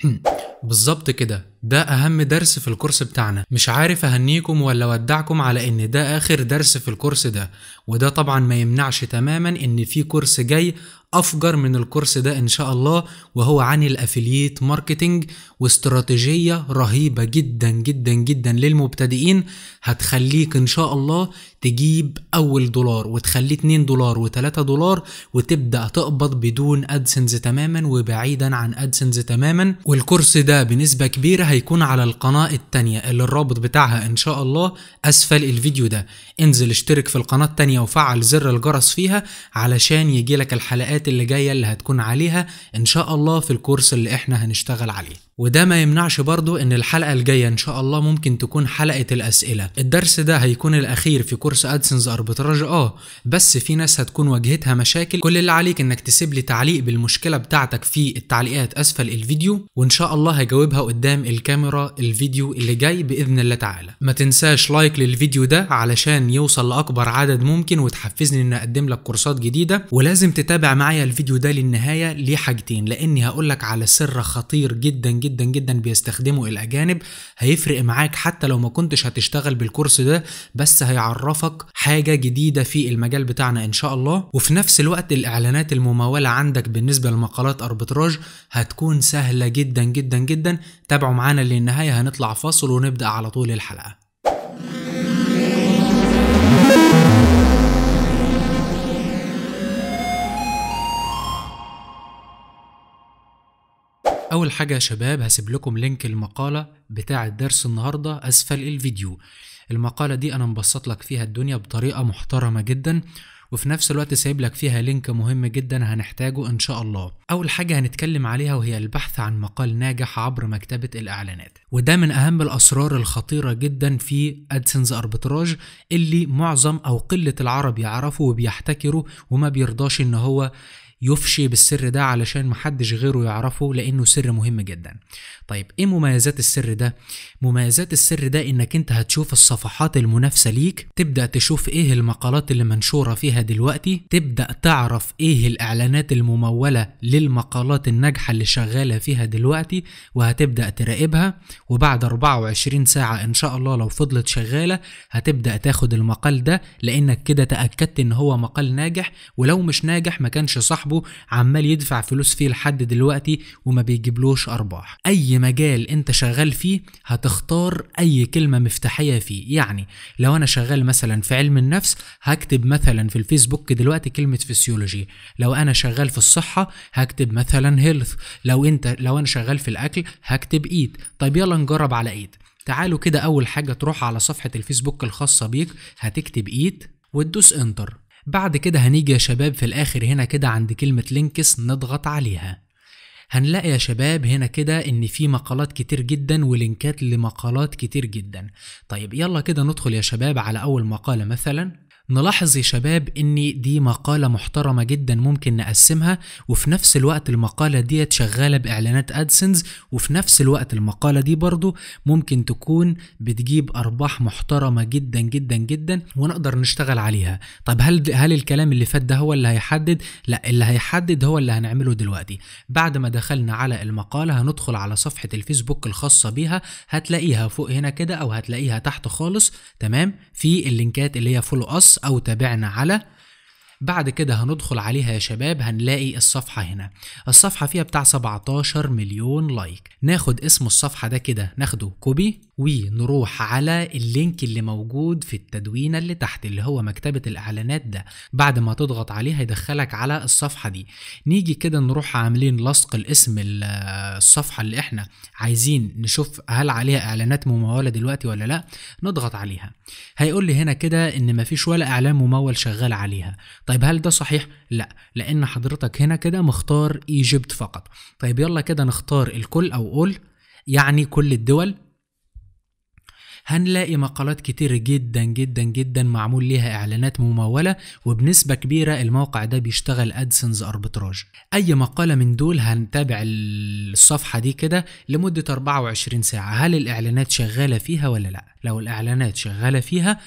بالظبط كده ده أهم درس في الكورس بتاعنا مش عارف أهنيكم ولا أودعكم على إن ده آخر درس في الكورس ده وده طبعا ما يمنعش تماما إن في كورس جاي أفجر من الكورس ده إن شاء الله وهو عن الأفلييت ماركتينج واستراتيجية رهيبة جدا جدا جدا للمبتدئين هتخليك إن شاء الله تجيب أول دولار وتخليه 2 دولار و3 دولار وتبدأ تقبض بدون أدسنز تماما وبعيدا عن أدسنز تماما والكورس ده بنسبة كبيرة هيكون على القناة التانية اللي الرابط بتاعها إن شاء الله أسفل الفيديو ده انزل اشترك في القناة التانية وفعل زر الجرس فيها علشان يجيلك الحلقات اللي جاية اللي هتكون عليها إن شاء الله في الكورس اللي إحنا هنشتغل عليه وده ما يمنعش برضه ان الحلقه الجايه ان شاء الله ممكن تكون حلقه الاسئله الدرس ده هيكون الاخير في كورس ادسنز اربيتراج اه بس في ناس هتكون واجهتها مشاكل كل اللي عليك انك تسيب لي تعليق بالمشكله بتاعتك في التعليقات اسفل الفيديو وان شاء الله هجاوبها قدام الكاميرا الفيديو اللي جاي باذن الله تعالى ما تنساش لايك للفيديو ده علشان يوصل لاكبر عدد ممكن وتحفزني ان اقدم لك كورسات جديده ولازم تتابع معايا الفيديو ده للنهايه ليه حاجتين لاني هقول لك على سر خطير جدا جدا جدا جدا بيستخدمه الأجانب هيفرق معاك حتى لو ما كنتش هتشتغل بالكورس ده بس هيعرفك حاجة جديدة في المجال بتاعنا إن شاء الله وفي نفس الوقت الإعلانات الممولة عندك بالنسبة لمقالات أربتراج هتكون سهلة جدا جدا جدا تابعوا معانا للنهاية هنطلع فاصل ونبدأ على طول الحلقة اول حاجه يا شباب هسيب لكم لينك المقاله بتاع درس النهارده اسفل الفيديو المقاله دي انا مبسط لك فيها الدنيا بطريقه محترمه جدا وفي نفس الوقت سايب لك فيها لينك مهم جدا هنحتاجه ان شاء الله اول حاجه هنتكلم عليها وهي البحث عن مقال ناجح عبر مكتبه الاعلانات وده من اهم الاسرار الخطيره جدا في أدسنز اربتراج اللي معظم او قله العرب يعرفوا وبيحتكروا وما بيرضاش ان هو يفشي بالسر ده علشان محدش غيره يعرفه لانه سر مهم جدا طيب ايه مميزات السر ده مميزات السر ده انك انت هتشوف الصفحات المنافسه ليك تبدا تشوف ايه المقالات اللي منشوره فيها دلوقتي تبدا تعرف ايه الاعلانات المموله للمقالات الناجحه اللي شغاله فيها دلوقتي وهتبدا تراقبها وبعد 24 ساعه ان شاء الله لو فضلت شغاله هتبدا تاخد المقال ده لانك كده تاكدت ان هو مقال ناجح ولو مش ناجح ما كانش صح صاحبه عمال يدفع فلوس فيه لحد دلوقتي وما بيجيبلوش ارباح اي مجال انت شغال فيه هتختار اي كلمه مفتاحيه فيه يعني لو انا شغال مثلا في علم النفس هكتب مثلا في الفيسبوك دلوقتي كلمه فسيولوجي لو انا شغال في الصحه هكتب مثلا هيلث لو انت لو انا شغال في الاكل هكتب ايد طيب يلا نجرب على ايد تعالوا كده اول حاجه تروح على صفحه الفيسبوك الخاصه بيك هتكتب ايد وتدوس انتر بعد كده هنيجي يا شباب في الآخر هنا كده عند كلمة لينكس نضغط عليها هنلاقي يا شباب هنا كده ان في مقالات كتير جدا ولينكات لمقالات كتير جدا طيب يلا كده ندخل يا شباب على اول مقالة مثلا نلاحظ يا شباب ان دي مقالة محترمة جدا ممكن نقسمها وفي نفس الوقت المقالة ديت شغالة باعلانات ادسنز وفي نفس الوقت المقالة دي برضو ممكن تكون بتجيب ارباح محترمة جدا جدا جدا ونقدر نشتغل عليها طب هل هل الكلام اللي فات ده هو اللي هيحدد لا اللي هيحدد هو اللي هنعمله دلوقتي بعد ما دخلنا على المقالة هندخل على صفحة الفيسبوك الخاصة بيها هتلاقيها فوق هنا كده او هتلاقيها تحت خالص تمام في اللينكات اللي هي فولو اس او تابعنا على بعد كده هندخل عليها يا شباب هنلاقي الصفحة هنا الصفحة فيها بتاع 17 مليون لايك ناخد اسم الصفحة ده كده ناخده كوبي ونروح على اللينك اللي موجود في التدوينة اللي تحت اللي هو مكتبة الإعلانات ده بعد ما تضغط عليه هيدخلك على الصفحة دي نيجي كده نروح عاملين لصق الاسم الصفحة اللي احنا عايزين نشوف هل عليها إعلانات ممولة دلوقتي ولا لا نضغط عليها هيقول لي هنا كده إن مفيش ولا إعلان ممول شغال عليها طيب هل ده صحيح؟ لا لأن حضرتك هنا كده مختار إيجيبت فقط طيب يلا كده نختار الكل أو قول يعني كل الدول هنلاقي مقالات كتير جدا جدا جدا معمول ليها اعلانات ممولة وبنسبة كبيرة الموقع ده بيشتغل ادسنز اربتراج اي مقالة من دول هنتابع الصفحة دي كده لمدة 24 ساعة هل الاعلانات شغالة فيها ولا لا لو الاعلانات شغالة فيها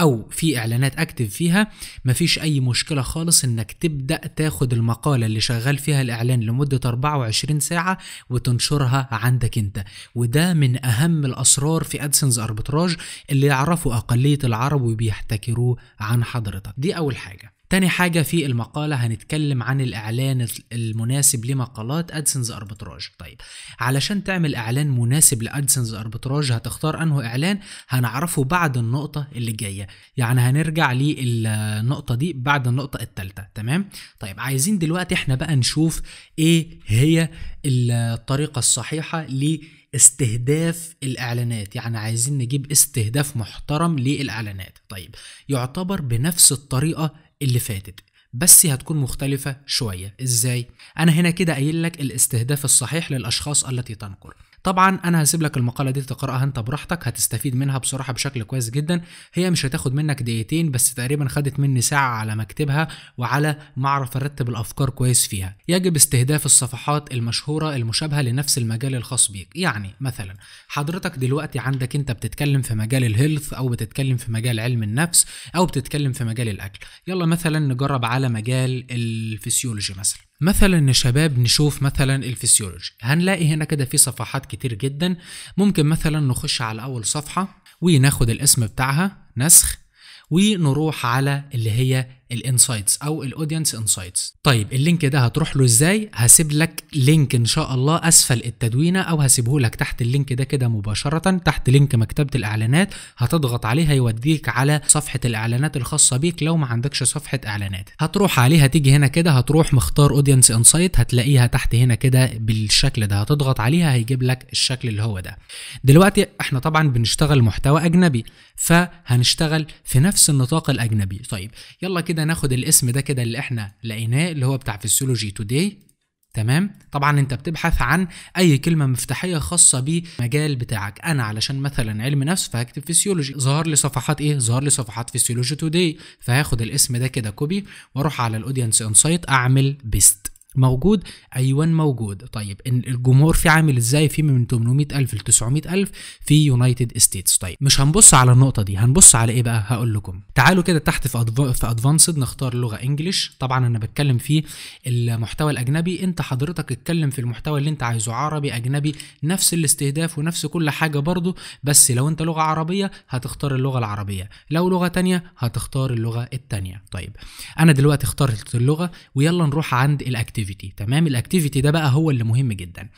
او في اعلانات اكتف فيها مفيش اي مشكله خالص انك تبدا تاخد المقاله اللي شغال فيها الاعلان لمده 24 ساعه وتنشرها عندك انت وده من اهم الاسرار في ادسنز اربتراج اللي يعرفوا اقليه العرب وبيحتكروه عن حضرتك دي اول حاجه تاني حاجة في المقالة هنتكلم عن الإعلان المناسب لمقالات أدسنز أربتراج طيب علشان تعمل إعلان مناسب لأدسنز أربتراج هتختار أنه إعلان هنعرفه بعد النقطة اللي جاية يعني هنرجع للنقطة دي بعد النقطة التالتة تمام طيب عايزين دلوقتي احنا بقى نشوف إيه هي الطريقة الصحيحة استهداف الإعلانات يعني عايزين نجيب استهداف محترم للإعلانات طيب يعتبر بنفس الطريقة اللي فاتت بس هتكون مختلفة شوية ازاي؟ انا هنا كده قايل لك الاستهداف الصحيح للاشخاص التي تنقر طبعا انا هسيب لك المقاله دي تقراها انت براحتك هتستفيد منها بصراحه بشكل كويس جدا هي مش هتاخد منك دقيقتين بس تقريبا خدت مني ساعه على ما اكتبها وعلى ما اعرف ارتب الافكار كويس فيها يجب استهداف الصفحات المشهوره المشابهه لنفس المجال الخاص بيك يعني مثلا حضرتك دلوقتي عندك انت بتتكلم في مجال الهيلث او بتتكلم في مجال علم النفس او بتتكلم في مجال الاكل يلا مثلا نجرب على مجال الفسيولوجي مثلا مثلا يا شباب نشوف مثلا الفسيولوجي هنلاقي هنا كده في صفحات كتير جدا ممكن مثلا نخش على اول صفحه وناخد الاسم بتاعها نسخ ونروح على اللي هي الانسايتس او الاودينس انسايتس طيب اللينك ده هتروح له ازاي هسيب لك لينك ان شاء الله اسفل التدوينه او هسيبه لك تحت اللينك ده كده مباشره تحت لينك مكتبه الاعلانات هتضغط عليه هيوديك على صفحه الاعلانات الخاصه بيك لو ما عندكش صفحه اعلانات هتروح عليها تيجي هنا كده هتروح مختار اودينس انسايت هتلاقيها تحت هنا كده بالشكل ده هتضغط عليها هيجيب لك الشكل اللي هو ده دلوقتي احنا طبعا بنشتغل محتوى اجنبي فهنشتغل في نفس النطاق الاجنبي طيب يلا كده ناخد الاسم ده كده اللي احنا لقيناه اللي هو بتاع فيسيولوجي توداي تمام طبعا انت بتبحث عن اي كلمه مفتاحيه خاصه بالمجال بتاعك انا علشان مثلا علم نفس فهكتب فيسيولوجي ظهر لي صفحات ايه ظهر لي صفحات فيسيولوجي توداي فهاخد الاسم ده كده كوبي واروح على الاودينس انسايت اعمل بيست موجود ايوان موجود طيب الجمهور في عامل ازاي في من 800 الف ل 900 الف في يونايتد ستيتس طيب مش هنبص على النقطه دي هنبص على ايه بقى هقول لكم تعالوا كده تحت في أدف... في ادفانسد نختار لغه انجلش طبعا انا بتكلم في المحتوى الاجنبي انت حضرتك اتكلم في المحتوى اللي انت عايزه عربي اجنبي نفس الاستهداف ونفس كل حاجه برضو بس لو انت لغه عربيه هتختار اللغه العربيه لو لغه تانية هتختار اللغه التانية طيب انا دلوقتي اخترت اللغه ويلا نروح عند الاكتيفيتي الاكتيفيتي تمام الاكتيفيتي ده بقى هو اللي مهم جدا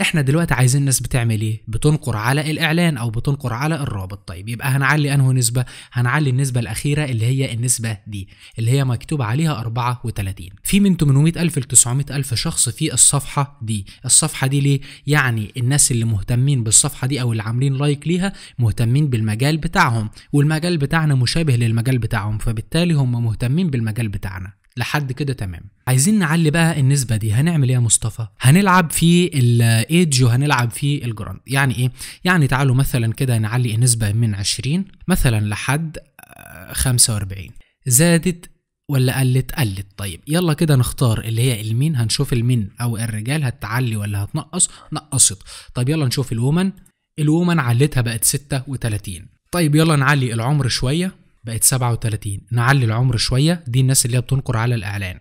احنا دلوقتي عايزين الناس بتعمل ايه بتنقر على الاعلان او بتنقر على الرابط طيب يبقى هنعلي انه نسبه هنعلي النسبه الاخيره اللي هي النسبه دي اللي هي مكتوب عليها 34 في من 800000 ل 900000 شخص في الصفحه دي الصفحه دي ليه يعني الناس اللي مهتمين بالصفحه دي او اللي عاملين لايك ليها مهتمين بالمجال بتاعهم والمجال بتاعنا مشابه للمجال بتاعهم فبالتالي هم مهتمين بالمجال بتاعنا لحد كده تمام عايزين نعلي بقى النسبه دي هنعمل ايه يا مصطفى هنلعب في الايدج وهنلعب في الجراند يعني ايه يعني تعالوا مثلا كده نعلي النسبه من 20 مثلا لحد 45 آه، زادت ولا قلت قلت طيب يلا كده نختار اللي هي المين هنشوف المين او الرجال هتعلي ولا هتنقص نقصت طيب يلا نشوف الومن الومن علتها بقت 36 طيب يلا نعلي العمر شويه بقت 37 نعلي العمر شوية دي الناس اللي هي بتنقر على الإعلان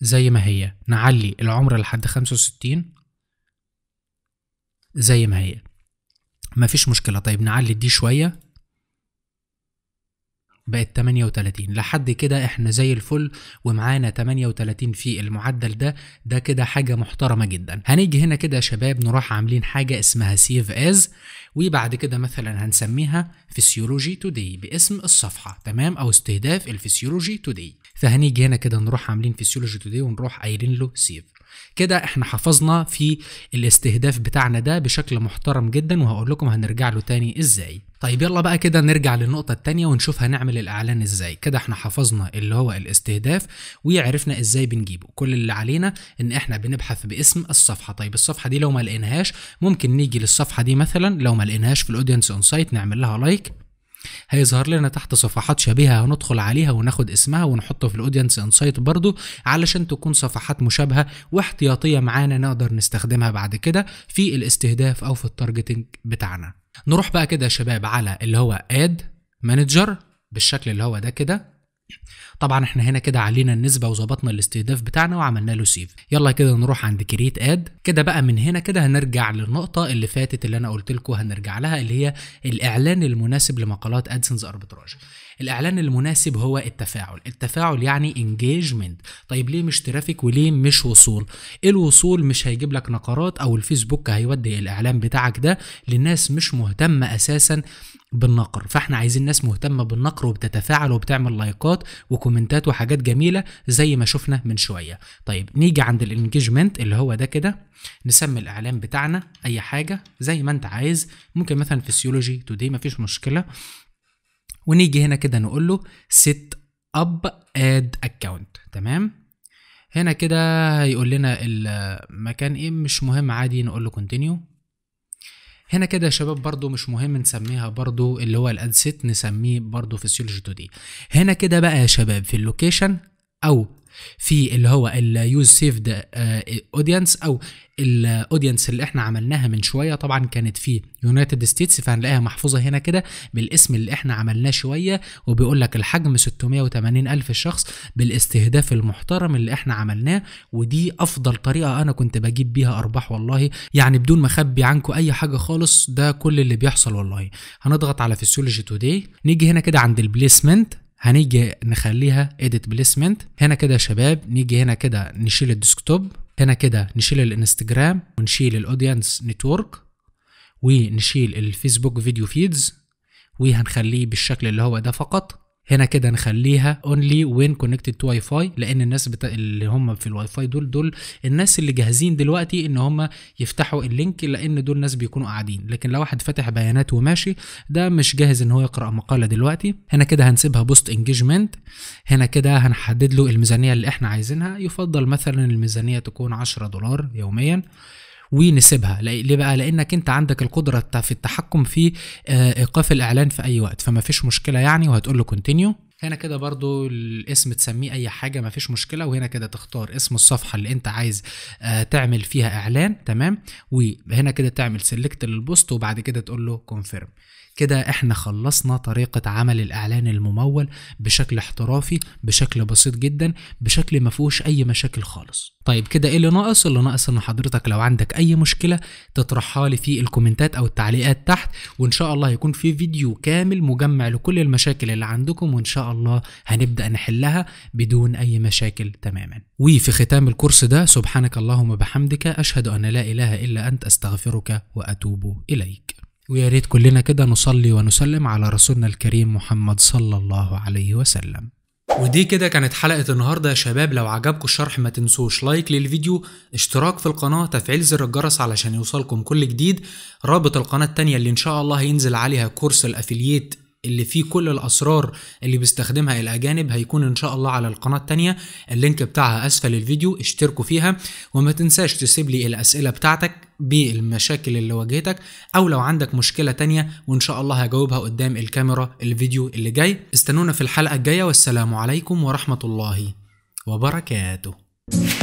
زي ما هي نعلي العمر لحد 65 زي ما هي مفيش مشكلة طيب نعلي دي شوية بقت 38 لحد كده احنا زي الفل ومعانا 38 في المعدل ده ده كده حاجة محترمة جدا هنيجي هنا كده شباب نروح عاملين حاجة اسمها سيف از وبعد كده مثلا هنسميها فيسيولوجي توداي باسم الصفحة تمام او استهداف الفيسيولوجي توداي فهنيجي هنا كده نروح عاملين فيسيولوجي توداي ونروح قايلين له سيف كده احنا حفظنا في الاستهداف بتاعنا ده بشكل محترم جدا وهقول لكم هنرجع له تاني ازاي طيب يلا بقى كده نرجع للنقطة التانية ونشوف هنعمل الإعلان إزاي كده احنا حفظنا اللي هو الاستهداف وعرفنا إزاي بنجيبه كل اللي علينا إن احنا بنبحث باسم الصفحة طيب الصفحة دي لو ما لقيناهاش ممكن نيجي للصفحة دي مثلا لو ما لقيناهاش في الأودينس أون سايت نعمل لها لايك هيظهر لنا تحت صفحات شبيهة هندخل عليها وناخد اسمها ونحطه في الاودينس انسايت برضو علشان تكون صفحات مشابهة واحتياطية معانا نقدر نستخدمها بعد كده في الاستهداف او في التارجتنج بتاعنا نروح بقى كده يا شباب على اللي هو اد مانجر بالشكل اللي هو ده كده طبعا احنا هنا كده علينا النسبه وظبطنا الاستهداف بتاعنا وعملنا له سيف يلا كده نروح عند كريت اد كده بقى من هنا كده هنرجع للنقطه اللي فاتت اللي انا قلت لكم هنرجع لها اللي هي الاعلان المناسب لمقالات ادسنس اربيتراج الاعلان المناسب هو التفاعل التفاعل يعني انجيجمنت طيب ليه مش ترافيك وليه مش وصول الوصول مش هيجيب لك نقرات او الفيسبوك هيودي الاعلان بتاعك ده للناس مش مهتمه اساسا بالنقر فاحنا عايزين ناس مهتمه بالنقر وبتتفاعل وبتعمل لايكات وكم كومنتات وحاجات جميله زي ما شفنا من شويه طيب نيجي عند الانجيجمنت اللي هو ده كده نسمي الاعلان بتاعنا اي حاجه زي ما انت عايز ممكن مثلا فيسيولوجي توداي مفيش مشكله ونيجي هنا كده نقول له سيت اب اد اكونت تمام هنا كده هيقول لنا المكان ايه مش مهم عادي نقول له كونتينيو هنا كده يا شباب برضو مش مهم نسميها برضو اللي هو الادست نسميه برضو فيسيولوجي 2 دي هنا كده بقى يا شباب في اللوكيشن او في اللي هو اليوز سيفد اودينس او الاودينس اللي احنا عملناها من شويه طبعا كانت في يونايتد ستيتس فهنلاقيها محفوظه هنا كده بالاسم اللي احنا عملناه شويه وبيقول لك الحجم 680 الف شخص بالاستهداف المحترم اللي احنا عملناه ودي افضل طريقه انا كنت بجيب بيها ارباح والله يعني بدون ما اخبي عنكم اي حاجه خالص ده كل اللي بيحصل والله هنضغط على فيسيولوجي توداي نيجي هنا كده عند البليسمنت هنيجي نخليها edit بليسمنت هنا كده يا شباب نيجي هنا كده نشيل الديسكتوب هنا كده نشيل الانستجرام ونشيل الاودينس نتورك ونشيل الفيسبوك فيديو فيدز وهنخليه بالشكل اللي هو ده فقط هنا كده نخليها اونلي وين كونكتد تو واي فاي لان الناس بتا... اللي هم في الواي فاي دول دول الناس اللي جاهزين دلوقتي ان هم يفتحوا اللينك لان دول ناس بيكونوا قاعدين لكن لو واحد فاتح بيانات وماشي ده مش جاهز ان هو يقرا مقاله دلوقتي هنا كده هنسيبها بوست انجيجمنت هنا كده هنحدد له الميزانيه اللي احنا عايزينها يفضل مثلا الميزانيه تكون 10 دولار يوميا ونسيبها ليه بقى لانك انت عندك القدره في التحكم في آه، ايقاف الاعلان في اي وقت فما فيش مشكله يعني وهتقول له كونتينيو هنا كده برضو الاسم تسميه اي حاجه ما فيش مشكله وهنا كده تختار اسم الصفحه اللي انت عايز آه، تعمل فيها اعلان تمام وهنا كده تعمل سيلكت للبوست وبعد كده تقول له كونفيرم كده احنا خلصنا طريقة عمل الإعلان الممول بشكل احترافي بشكل بسيط جدا بشكل ما فيهوش أي مشاكل خالص طيب كده ايه اللي ناقص اللي ناقص ان حضرتك لو عندك اي مشكله تطرحها لي في الكومنتات او التعليقات تحت وان شاء الله يكون في فيديو كامل مجمع لكل المشاكل اللي عندكم وان شاء الله هنبدا نحلها بدون اي مشاكل تماما وفي ختام الكورس ده سبحانك اللهم بحمدك اشهد ان لا اله الا انت استغفرك واتوب اليك ويا ريت كلنا كده نصلي ونسلم على رسولنا الكريم محمد صلى الله عليه وسلم ودي كده كانت حلقة النهاردة يا شباب لو عجبكم الشرح ما تنسوش لايك للفيديو اشتراك في القناة تفعيل زر الجرس علشان يوصلكم كل جديد رابط القناة التانية اللي ان شاء الله هينزل عليها كورس الافلييت اللي فيه كل الاسرار اللي بيستخدمها الاجانب هيكون ان شاء الله على القناه الثانيه اللينك بتاعها اسفل الفيديو اشتركوا فيها وما تنساش تسيب لي الاسئله بتاعتك بالمشاكل اللي واجهتك او لو عندك مشكله تانية وان شاء الله هجاوبها قدام الكاميرا الفيديو اللي جاي استنونا في الحلقه الجايه والسلام عليكم ورحمه الله وبركاته